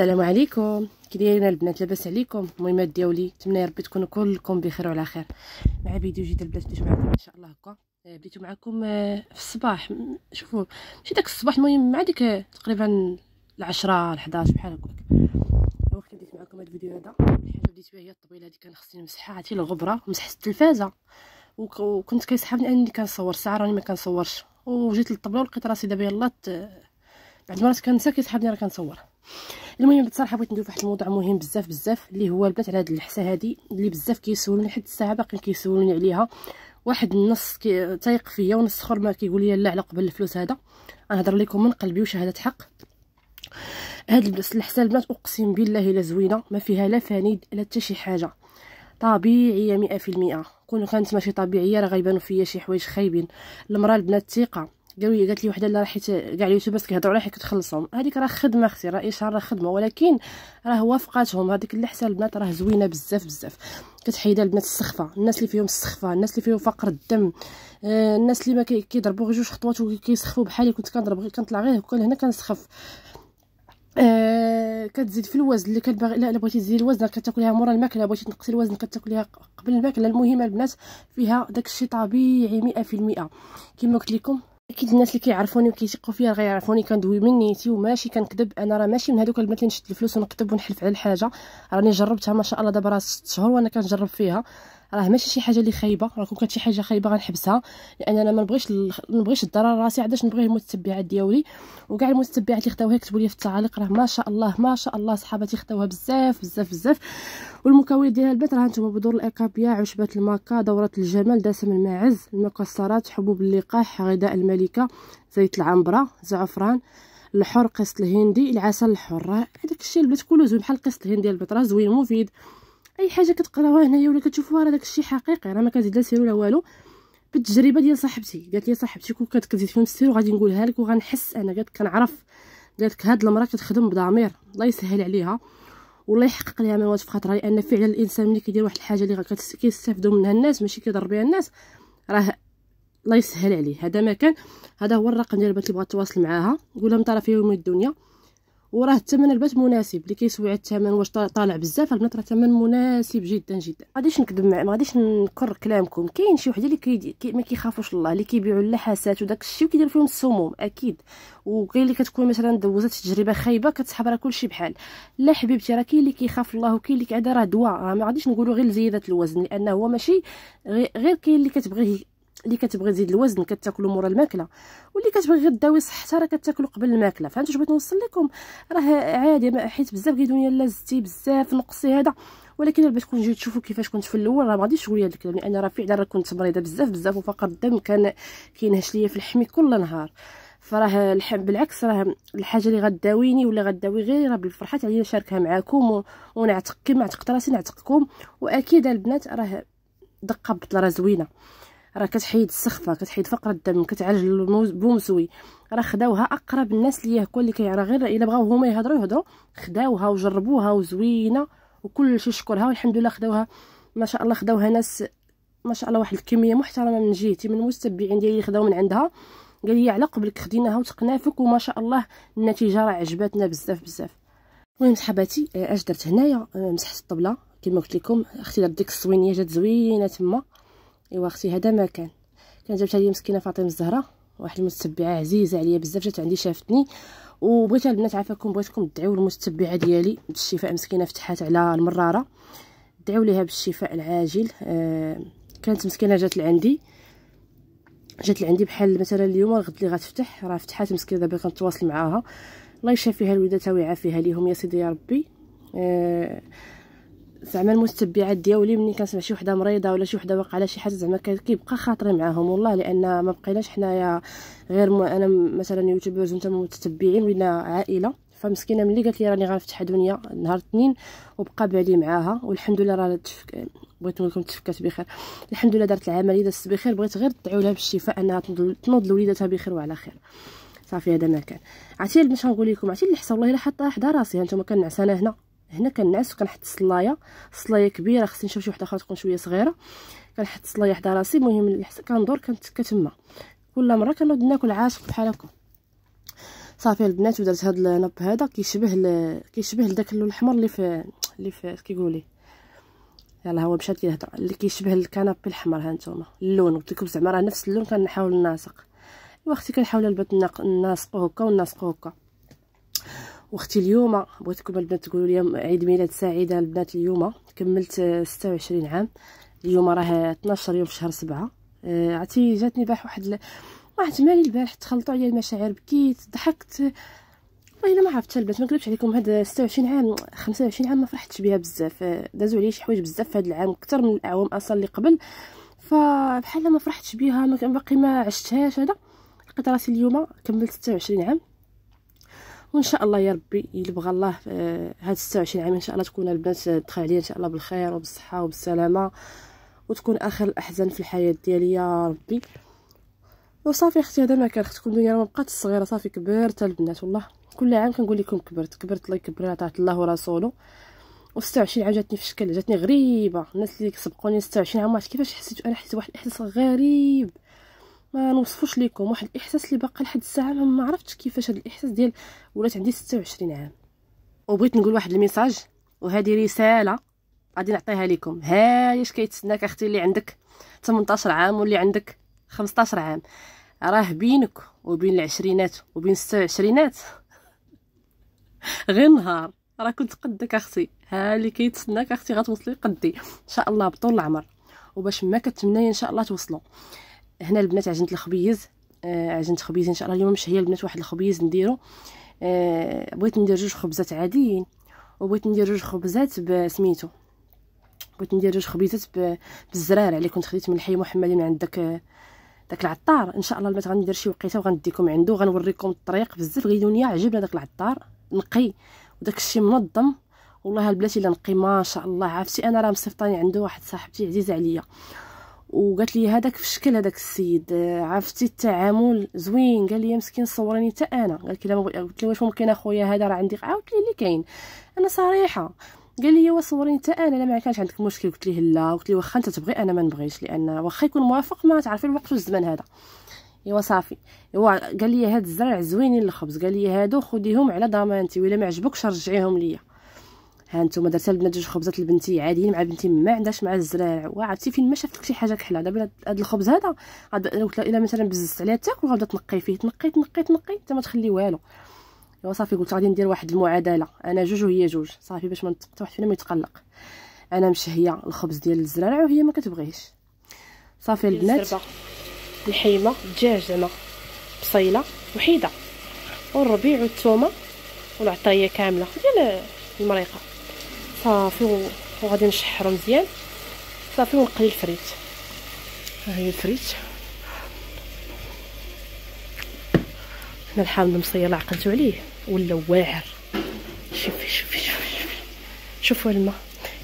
السلام عليكم كي البنات لاباس عليكم المهمات ديالي نتمنى يا ربي تكونوا كلكم بخير وعلى خير مع فيديو جديد البنات اللي معكم ان شاء الله هكا آه، بديتو معكم آه، في الصباح شوفوا ماشي داك الصباح المهم مع ديك آه، تقريبا العشرة 11 بحال هكاك واخا بديت معكم هاد الفيديو هذا الحاجه بديت بها هي الطبيله هادي كان خصني نمسحها عرفتي الغبره مسحت التلفازه وكنت كيسحبني اني كنصور ساعه راني ما كنصورش وجيت للطبله ولقيت راسي دابا يلا بعد مرات كنسى كيسحبني راه كنصور المهم بصراحه بغيت ندوي واحد الموضوع مهم بزاف بزاف اللي هو البنات على هذه الحسه هذه اللي بزاف كيسولوني حتى الساعه باقيين كيسولوني عليها واحد النص تايق فيا ونص اخر ما كيقول لي لا على قبل الفلوس هذا نهضر لكم من قلبي وشهاده حق هاد الحسه البنات اقسم بالله لا زوينه ما فيها لا فانيد لا حتى شي حاجه طبيعيه مئة في كون كانت ماشي طبيعيه راه غيبانو فيا شي حوايج خايبين المراه البنات ثقه قالوا لي قالت لي وحده اللي حيت كاع بس كيهضروا عليها حيت كتخلصهم هذيك راه خدمه اختي راه اشهار راه خدمه ولكن راه وافقاتهم هذيك حتى البنات راه زوينه بزاف بزاف كتحيد البنات السخفه الناس اللي فيهم السخفه الناس اللي فيهم فقر الدم آه، الناس اللي ما كيضربوا غير جوج خطوات وكيسخفوا بحالي كنت كنضرب غير كنطلع غير هكا لهنا كنسخف آه كتزيد في الوزن اللي كتبغي لا بغيتي تزيد الوزن كتاكليها مورا الماكله بغيتي تنقصي الوزن كتاكليها قبل الماكله المهم البنات فيها داكشي طبيعي 100% كما قلت لكم اكيد الناس اللي كيعرفوني وكيثقوا فيا راه يعرفوني كندوي من نيتي وماشي كنكذب انا راه ماشي من هذوك البنات اللي نشد الفلوس ونكتب ونحلف على الحاجه راني جربتها ما شاء الله دابا راه 6 شهور وانا كنجرب فيها راه ماشي شي حاجه اللي خايبه راه كون كانت شي حاجه خايبه غنحبسها لان انا ما نبغيش ما نبغيش الضرر راسي علاش نبغي المتبعات ديالي وكاع المتبعات اللي خداوها كتبوا لي في التعاليق راه ما شاء الله ما شاء الله صحاباتي خداوها بزاف بزاف بزاف والمكونات ديال البنات راه نتوما بدور الايقابيه عشبه الماكا دوره الجمال دسم الماعز المكسرات حبوب اللقاح غذاء الملكه زيت العنبره زعفران الحر قسط الهندي العسل الحر هذاك الشيء البنات كله زوين بحال قسط الهندي البنات راه زوين مفيد اي حاجه كتقراوها هنايا ولا كتشوفوها راه داكشي حقيقي راه ما كتزيد لا سير ولا والو بالتجربه ديال صاحبتي قالت لي صاحبتي كون كانت كتزيد فيهم السير وغادي نقولها لك وغنحس انا قالت كنعرف قالت هاد المراه كتخدم بضمير الله يسهل عليها والله يحقق ليها مواد في خاطرها لان فعلا الانسان ملي كيدير واحد الحاجه اللي كيستافدوا منها الناس ماشي كيضر بها الناس راه الله يسهل عليه هذا ما كان هذا هو الرقم ديال البنت اللي بغات تواصل معاها قول لها من طرف الدنيا وراه الثمن البنات مناسب اللي كيسوي على الثمن واش طالع بزاف البنات راه الثمن مناسب جدا جدا ما غاديش نكذب ما غاديش نكر كلامكم كاين شي وحده اللي كي ما كيخافوش الله اللي كيبيعوا اللحاسات وداك الشيء وكيدير فيهم السموم اكيد وكاين اللي كتكون مثلا دوزات تجربه خايبه كتسحب راه كلشي بحال لا حبيبتي راه كاين اللي كيخاف الله وكاين اللي كيعدا راه دواء ما غاديش نقولوا غير زياده الوزن لانه هو ماشي غير كاين اللي كتبغيه اللي كتبغي تزيد الوزن كتاكلو مورا الماكله واللي كتبغي غير داوي صحتها راه كتاكلو قبل الماكله فهمتوا واش بغيت نوصل لكم راه عادي حيت بزاف كيدوني لا زدتي بزاف نقصي هذا ولكن باش تكون جيت تشوفوا كيفاش كنت في الاول راه ما غاديش نقول لك الكلام لان راه فعلا راه كنت مريضه بزاف بزاف وفقر الدم كان كينهش ليا في الحمي كل نهار فراه الحم بالعكس راه الحاجه اللي غداويني ولا غداوي غير راه بالفرحه عليا نشاركها معاكم ونعتق كما عتقت راسي نعتقكم واكيد البنات راه دقه بطله راه زوينه راه كتحيد السخفه كتحيد فقر الدم كتعالج البومسوي راه خداوها اقرب الناس ليا هكا اللي كيعرى غير الا بغاو هما يهضروا يهضروا خداوها وجربوها وزوينه وكلشي شكرها والحمد لله خداوها ما شاء الله خداوها ناس ما شاء الله واحد الكميه محترمه من جهتي من المتبعين ديالي اللي خداو من عندها قال لي على قبلك خديناها وتقنافك وما شاء الله النتيجه راه عجباتنا بزاف بزاف المهم صحباتي آه، اش درت هنايا آه، مسحت الطبله كما قلت لكم اختي ديك الصوينيه جات زوينه تما ايوا اختي هذا ما كان كان جابتها لي مسكينه فاطمه الزهراء واحد المتبعه عزيزه عليا بزاف جات عندي شافتني وبغيت البنات عافاكم بغيتكم تدعيو للمتبعه ديالي بالشفاء مسكينه فتحات على المراره دعيو ليها بالشفاء العاجل آه كانت مسكينه جات لعندي جات لعندي بحال مثلا اليوم غد اللي غتفتح راه فتحات مسكينه دابا كنتواصل معاها الله يشافيها الوليداتها ويعافيها ليهم يا سيدي يا ربي آه زعما المتبعات ديالي ملي كنسمع شي وحده مريضه ولا شي وحده واقع على شي حاجه زعما كيبقى خاطري معاهم والله لان ما بقيناش حنايا غير م... انا مثلا يوتيوبرز وانت متتبعين ولينا عائله فمسكينه ملي قالت لي راني غنفتح دنيا نهار الاثنين وبقى بعدي معاها والحمد لله راه تفك... بغيت نقول لكم تفكات بخير الحمد لله دارت العمليه دازت بخير بغيت غير تدعوا لها بالشفاء انها تنوض لوليداتها بخير وعلى خير صافي هذا ما كان عرفتي باش نقول لكم عرفتي اللحسه والله الا حطها حدا راسي انتما كنعس هنا هنا كنعس وكنحط الصلايه صلايه كبيره خصني نشوف شي وحده اخرى تكون شويه صغيره كنحط الصلايه حدا راسي المهم كندور كنتكا تما كل مره كنوض ناكل عاشق بحال هكا صافي البنات ودرت هاد النب هذا كيشبه ل... كيشبه لداك اللون الاحمر اللي في اللي في كيقولي يلا هو مشات كيهضر اللي كيشبه الكنابي الاحمر ها نتوما اللون قلت لكم زعما راه نفس اللون كنحاول نلاصق اختي كنحاول البنات نلاصقو هكا ونلاصقو هكا واختي اليوم بغيتكم البنات تقولوا لي عيد ميلاد سعيده البنات اليوم كملت 26 عام اليوم راه 12 يوم في شهر 7 آه، عتي جاتني باح واحد ل... واحد مالي البارح تخلطوا عليا المشاعر بكيت ضحكت والله الا ما عرفت البنات ما نكذبش عليكم هاد 26 عام 25 عام ما فرحتش بها بزاف آه، دازوا عليا شي حوايج بزاف هاد العام اكثر من الاعوام اصلا اللي قبل فبحال ما فرحتش بها ما باقي ما عشتهاش هذا لقيت راسي اليوم كملت 26 عام وان شاء الله يا ربي يبغى الله آه، هاد 26 عام ان شاء الله تكون البنات دخل عليا ان شاء الله بالخير وبالصحه وبالسلامه وتكون اخر الاحزان في الحياه ديالي يا ربي وصافي اختي هذا ما كان اختكم الدنيا ما بقات صغيره صافي كبرت البنات والله كل عام كنقول لكم كبرت كبرت الله يكبرها طاعه الله ورسوله و26 عام جاتني في شكل جاتني غريبه الناس اللي سبقوني 26 عام ما عرفت كيفاش حسيت انا حسيت واحد الاحساس غريب ما نوصفوش لكم واحد الاحساس اللي باقي لحد الساعه ما عرفتش كيفاش هذا الاحساس ديال ولات عندي 26 عام وبغيت نقول واحد الميساج وهذه رساله غادي نعطيها لكم ها اش كيتسناك اختي اللي عندك 18 عام واللي عندك 15 عام راه بينك وبين العشرينات وبين 26 غير نهار راه كنت قدك اختي ها اللي كيتسناك اختي غتوصلي قدي ان شاء الله بطول العمر وباش ما كتمنى ان شاء الله توصلوا هنا البنات عجنت الخبيز آه عجنت خبيز ان شاء الله اليوم مش هي البنات واحد الخبيز نديرو آه بغيت ندير جوج خبزات عاديين وبغيت ندير جوج خبزات بسميتو بغيت ندير جوج خبيزات بالزرار اللي كنت خديت من الحي محمد من عند داك داك العطار ان شاء الله البنات غندير شي وقيته وغنديكم عنده غنوريكم الطريق بزاف غيدونيا عجبنا داك العطار نقي وداك الشيء منظم والله البلاتي الا نقي ما شاء الله عرفتي انا راه مصيفطاني عنده واحد صاحبتي عزيزه عليا وقالت لي هذاك في الشكل هذاك السيد آه، عرفتي التعامل زوين قال لي مسكين صورني حتى انا قالت لي مب... قلت له واش ممكن اخويا هذا راه عندي عاودت لي اللي كاين انا صريحه قال لي ايوا صورني حتى انا لا ما كانش عندك مشكل قلت ليه لا قلت ليه واخا انت تبغي انا ما نبغيش لان واخا يكون موافق ما تعرفي الوقت والزمان هذا ايوا صافي ايوا قال لي هاد الزرع زوينين الخبز قال لي هادو خديهم على ضمانتي ولا ما عجبكش رجعيهم ليا ها نتوما درت البنات جوج خبزات لبنتي عاديين مع بنتي ما عندهاش مع الزراع وعرفتي فين ما شافتك شي حاجه كحله دابا هذا الخبز هذا الا مثلا بززت عليها تاكل غنبدا تنقي فيه تنقي تنقي تنقي حتى ما تخلي والو ايوا صافي قلت غادي ندير واحد المعادله انا جوج وهي جوج صافي باش ما حتى واحد فينا ما يتقلق انا مشهيه الخبز ديال الزراع وهي ما كتبغيش صافي البنات الحيمه الدجاج زعما بصيله وحيده والربيع والثومه والعطريه كامله ديال المريقه صافي وغادي نشحرو مزيان صافي ونقلي الفريت ها هي الفريت هنا الحامض المصير عقلتو عليه ولا واعر شوفي شوفي شوفي شوفي شوفوا الماء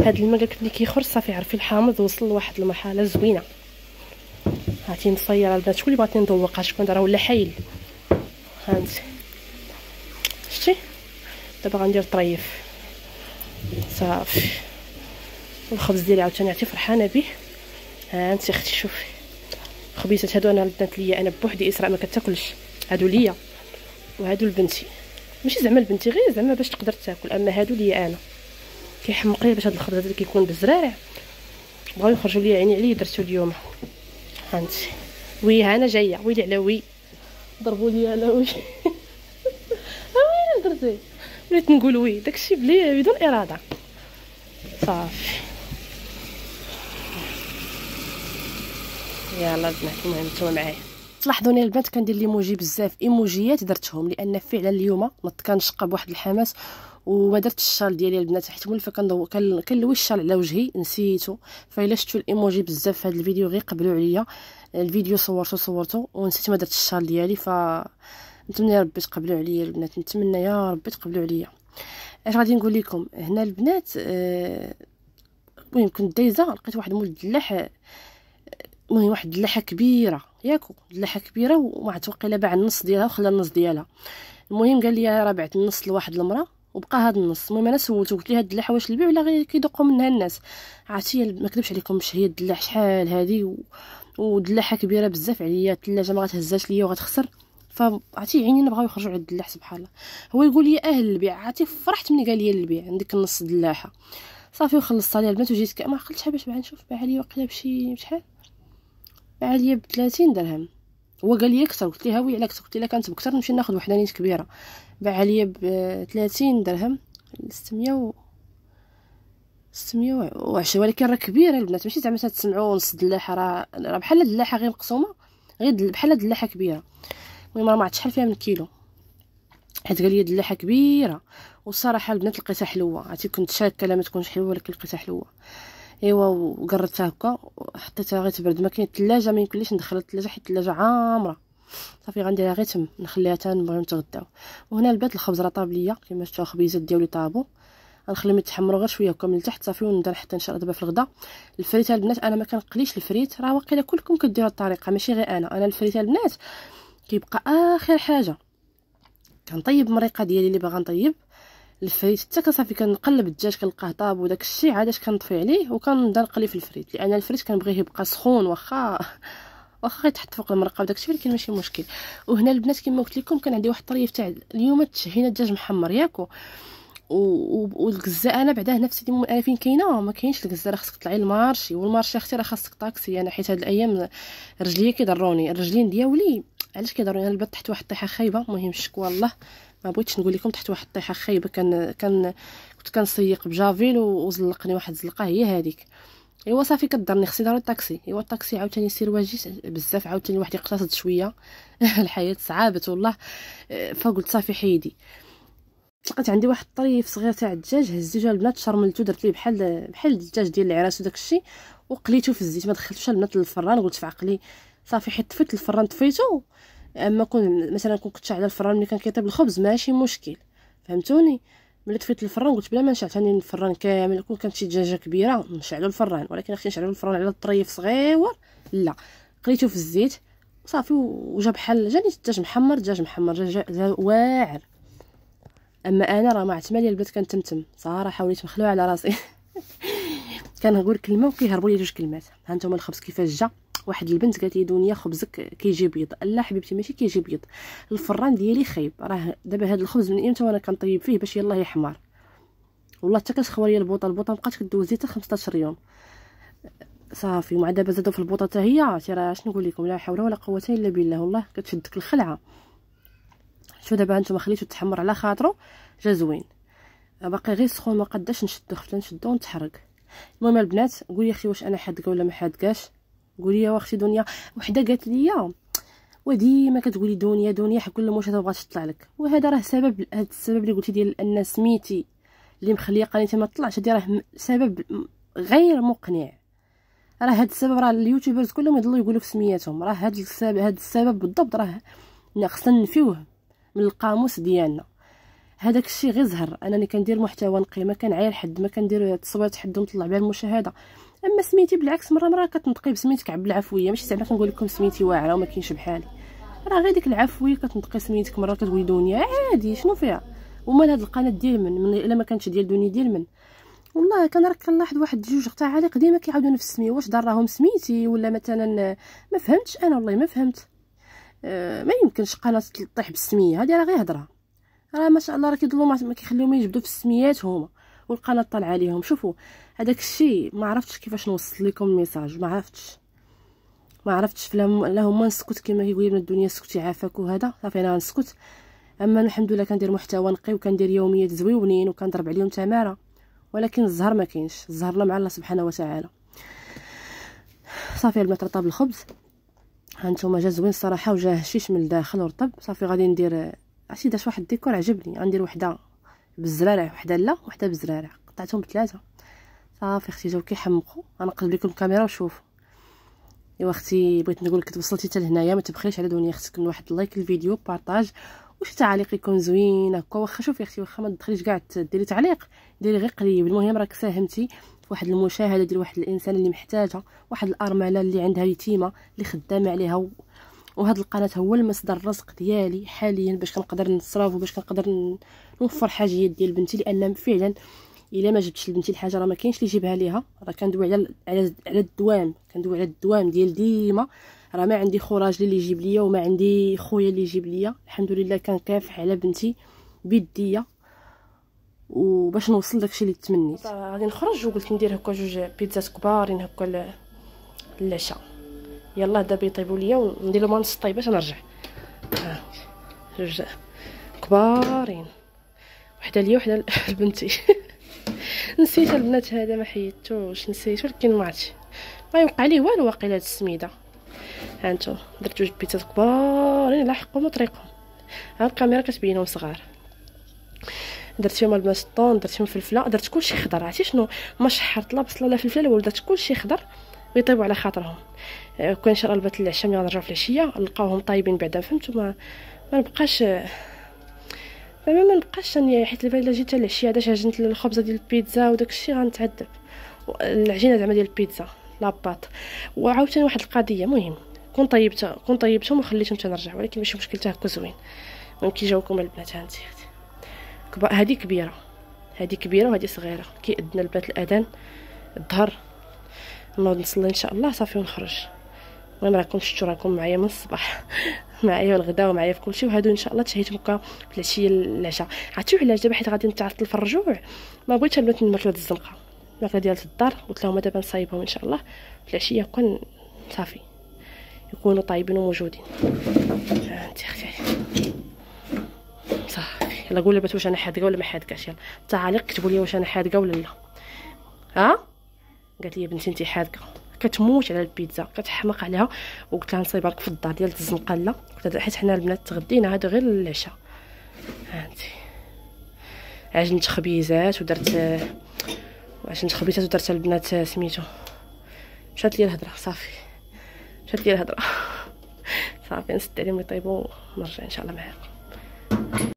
هاد الماء قالك اللي كيخرج صافي عرفي الحامض وصل لواحد المرحله زوينه هاتي مصيره البنات شكون اللي بغات نذوقها شكون راه ولا حايل هانت شتي دابا غندير طريف صافي والخبز ديالي عاوتاني عتي فرحانه به ها انت اختي شوفي خبيزات هادو انا البنات ليا انا بوحدي اسراء ما كتاكلش هادو ليا وهادو لبنتي ماشي زعما لبنتي غير زعما باش تقدر تاكل اما هادو ليا انا كيحمقني باش هاد الخبز هذا كيكون بالزراع بغاو يخرجوا ليا عيني عليه درتو اليوم انت وي ها انا جايه ويلي على وي ضربوا ليا على وي ها وين درتي وليت نقول وي داكشي بلي بدون اراده صافي يلا البنات المهم نتوما معايا تلاحظوني البنات كندير ليموجي بزاف ايموجيات درتهم لان فعلا اليوم نط كنشقى بواحد الحماس وما درتش الشال ديالي البنات حيت مولفه كنلوي الشال على وجهي نسيتو فالا شفتوا الايموجي بزاف في هذا الفيديو غير قبلوا عليا الفيديو صورته صورته ونسيت ما درت الشال ديالي ف نتمنى يا ربي تقبلوا عليا البنات نتمنى يا ربي تقبلوا عليا اش غادي نقول لكم هنا البنات المهم آه، كنت دايزه لقيت واحد مول الدلاح المهم واحد الدلاحه كبيره ياكو دلاحه كبيره وما توقي لا باع النص ديالها وخلى النص ديالها المهم قال لي راه بعت النص لواحد المراه وبقى هذا النص المهم انا سولته قلت لها الدلاحه واش البيع ولا غير كيدوقوا منها الناس عرفتي ما كذبش عليكم هي الدلاح شحال هذه و... ودلاحه كبيره بزاف عليا الثلاجه ما غتهزاش ليا وغتخسر فعرفتي عينينا بغاو يخرجوا على الدلاح سبحان الله هو يقول لي اهل البيع عرفتي فرحت ملي قال لي البيع عندك النص دلاحه صافي وخلصت عليها البنات وجيت ما عقلتش حبش بعد نشوف باعها لي وقيله بشي بشحال باع لي ب 30 درهم هو قال لي اكثر قلت ليها هاوي على اكثر قلت لها كانت بكثر نمشي ناخذ وحده نيت كبيره باع لي ب 30 درهم 600 و 600 وعشرة ولكن راه كبيره البنات ماشي زعما تسمعوا نص دلاحه راه راه بحال الدلاحه غير مقسومه غير بحال دلاحه كبيره المهم ما عرفت شحال فيها من كيلو حيت قال لي دلاحه كبيره والصراحه البنات لقيتها حلوه عرفتي كنت شاكه لا ما تكونش حلوه ولكن لقيتها حلوه ايوا وقرتها هكا وحطيتها غير تبرد ما كاين الثلاجه ما يمكنليش ندخل الثلاجه حيت الثلاجه عامره صافي غنديرها غير تم نخليها حتى نبغيو نتغداو وهنا البات الخبز راه طاب ليا كما شفتوا الخبيزات ديالي طابو غنخليهم يتحمروا غير شويه هكا من التحت صافي ونبدا نحط ان شاء الله دابا في الغدا الفريت البنات انا ما كنقليش الفريت راه واقيلا كلكم كديروا الطريقه ماشي غير انا انا الفريت البنات كيبقى اخر حاجه كنطيب المريقه ديالي اللي باغا نطيب الفريت حتى كصافي كنقلب الدجاج كنلقاه طاب وداك الشيء عاداش كنطفي عليه وكنبدا نقلي في الفريت لان الفريت كنبغيه يبقى سخون واخا واخا يتحط فوق المرقه وداك الشيء ولكن ماشي مشكل وهنا البنات كما قلت لكم كان عندي واحد الطريف تاع اليوم تشهينا الدجاج محمر ياكو والغزه انا بعداه نفسي سيدي انا فين كاينه ما كاينش الغزه راه خصك طلعي للمارشي والمارشي اختي راه خاصك طاكسي انا حيت هاد الايام رجليا كيضروني الرجلين دياولي علاش كيضروني انا لبات تحت واحد الطيحه خايبه المهم شكوى الله ما بغيتش نقول لكم تحت واحد الطيحه خايبه كان كان كنت كنسيق بجافيل وزلقني واحد الزلقه هي هذيك ايوا صافي كضرني خصني ضروري الطاكسي ايوا الطاكسي عاوتاني سير واجي بزاف عاوتاني واحد يقتصد شويه الحياه صعابه والله أه، فقلت صافي حيدي لقيت عندي واحد الطريف صغير تاع الدجاج هزيتو البنات شرملته درت ليه بحال بحال الدجاج ديال العراس وداك الشيء وقليته في الزيت ما دخلتوش البنات للفران قلت في عقلي صافي حيت طفيت الفران طفيتو اما كون مثلا كون كنت على الفران ملي كان كيطيب الخبز ماشي مشكل فهمتوني ملي طفيت الفران قلت بلا ما نشعل ثاني الفران كامل كون كانت شي دجاجه كبيره نشعلو الفران ولكن اختي نشعلو الفران على الطريف صغيور لا قليته في الزيت صافي وجا بحال جاني الدجاج محمر دجاج محمر دجاج واعر اما انا راه ما عتمالي البنات كنتمتم صراحه وليت مخلوع على راسي كنقول كلمه وكيهربوا لي جوج كلمات ها نتوما الخبز كيفاش جا واحد البنت قالت لي دنيا خبزك كيجي بيض لا حبيبتي ماشي كيجي بيض الفران ديالي خايب راه دابا هاد الخبز من امتى وانا كنطيب فيه باش يلاه يحمر والله حتى كتخوى لي البوطه البوطه مابقاتش كدوز حتى 15 يوم صافي ومع دابا زادو في البوطه حتى هي تي راه شنو نقول لكم لا حول ولا قوه الا بالله والله كتشدك الخلعه شوف دابا هانتوما خليتو تحمر على خاطرو جا زوين باقي غير سخون ما قداش نشدو خفت نشدو ونتحرك المهم البنات قولي اختي واش انا حادقه ولا ما حادقاش قولي يا اختي دنيا وحده قالت لي وديما كتقولي دنيا دنيا حق كل مشهد تبغى تطلع لك وهذا راه سبب هذا السبب اللي قلتي ديال ان سميتي اللي مخليه قناتي ما طلعش هادي راه سبب غير مقنع راه هاد السبب راه اليوتيوبرز كلهم يضلوا يقولوا في سمياتهم راه هاد السبب هاد السبب بالضبط راه خصنا نفيوه من القاموس ديالنا هذاك الشيء غير زهر انا اللي كندير محتوى نقي ما كنعاير حد ما كندير تصويت حد ونطلع بها المشاهده اما سميتي بالعكس مره مره كتنطقي بسميتك عبد العفويه ماشي زعما كنقول لكم سميتي واعره وما كاينش بحالي راه غير ديك العفويه كتنطقي سميتك مره كتقولي دنيا عادي شنو فيها ومال هاد القناه ديال من, من الا ما كانتش ديال دوني ديال من والله كان راك كنلاحظ واحد جوج تاع تعاليق ديما كيعاودوا نفس السميه واش دار راهم سميتي ولا مثلا ما فهمتش انا والله ما فهمت آه ما يمكنش قناة تطيح بالسميه هذه راه غير هضره راه ما شاء الله راه كيضلوا ما كيخليهم يجبدوا في السميات هما والقناه طالعه عليهم شوفوا هذاك الشيء ما عرفتش كيفاش نوصل لكم الميساج ما عرفتش ما عرفتش لا هما نسكت كما كيقول من الدنيا سكتي عافاك وهذا صافي انا نسكت اما الحمد لله كندير محتوى نقي وكندير يوميات زويونين وكنضرب عليهم تماره ولكن الزهر ما كاينش الزهر مع الله سبحانه وتعالى صافي المطرطه بالخبز هانتوما جا زوين الصراحه وجا هشيش من الداخل ورطب صافي غادي ندير عرفتي درت واحد الديكور عجبني غندير وحده بالزرارع وحده لا وحده بالزرارع قطعتهم بثلاثه صافي اختي جاو كيحمقوا غنقلب لكم الكاميرا وشوفوا ايوا اختي بغيت نقول لك توصلتي حتى لهنايا ما تبخليش على دنيا اختك من واحد لايك الفيديو بارطاج وشي تعليق يكون زوين هكا واخا شوفي اختي واخا ما تدخليش كاع ديري تعليق ديري غير قريب المهم راك ساهمتي واحد المشاهده ديال واحد الانسان اللي محتاجه واحد الارمله اللي عندها يتيمه اللي خدامه عليها و... وهاد القناه هو المصدر الرزق ديالي حاليا باش كنقدر نصرف وباش كنقدر نوفر حاجيات ديال بنتي لان فعلا الا ما جبتش لبنتي الحاجه راه ما كاينش اللي يجيبها ليها راه كندوي على على على الدوام كندوي على الدوام ديال ديما راه ما عندي خراج اللي يجيب ليا وما عندي خويا اللي يجيب ليا الحمد لله كنكافح على بنتي بيديا وباش نوصل داكشي اللي تمنيت طيب، غادي نخرج وقلت ندير هكا جوج بيتزات كبارين يعني هكا للعشاء يلا دابا يطيبوا ليا وندير لهم نص طيبه نرجع جوج كبارين يعني. وحده ليا وحده لبنتي نسيت البنات هذا ما حيدتوش نسيت ولكن ما عرفتش ما يوقع ليه والو واقيلا هاد السميده ها انتم درت جوج بيتزات كبارين يعني لحقهم وطريقهم ها الكاميرا كتبينهم صغار درت فيهم البلاصطون درت فيهم فلفله درت كلشي خضر عرفتي شنو ما شحرت لا بصله لا فلفله لا درت كلشي خضر ويطيبوا على خاطرهم آه، كون شرا البات العشاء ملي غنرجعو في العشيه نلقاوهم طايبين بعدا فهمتوا ما ما نبقاش زعما آه، ما نبقاش حيت البال الا جيت العشيه هذا عجنت الخبزه ديال البيتزا وداك الشيء غنتعذب العجينه زعما ديال البيتزا لاباط وعاوتاني واحد القضيه مهم كون طيبت كون طيبتهم وخليتهم تنرجع ولكن ماشي مشكل حتى هكا زوين ممكن يجاوكم البنات هانتي هذه كبيره هذه كبيره وهذه صغيره ادنا البات الاذان الظهر نوض نصلي ان شاء الله صافي ونخرج المهم راكم شفتوا راكم معايا من الصباح معايا الغدا ومعايا في شيء وهادو ان شاء الله تشهيت بكا في العشيه العشاء عرفتوا علاش دابا حيت غادي نتعطل في الرجوع ما بغيتش نبات الماكله الزنقه الماكله ديال الدار قلت لهم دابا نصايبهم ان شاء الله في العشيه يكون صافي يكونوا طايبين وموجودين انت اختي يلا قول البنات واش انا حادقه ولا ما حادقاش يلا التعاليق كتبوا لي واش انا حادقه ولا لا ها قالت لي بنتي انت حادقه كتموت على البيتزا كتحمق عليها وقلت لها نصيب لك في الدار ديال الزنقه لا حيت حنا البنات تغدينا هادو غير العشاء هانتي عجنت خبيزات ودرت عجنت خبيزات ودرت البنات سميتو مشات لي الهضره صافي مشات لي الهضره صافي نسد عليهم يطيبوا نرجع ان شاء الله معاكم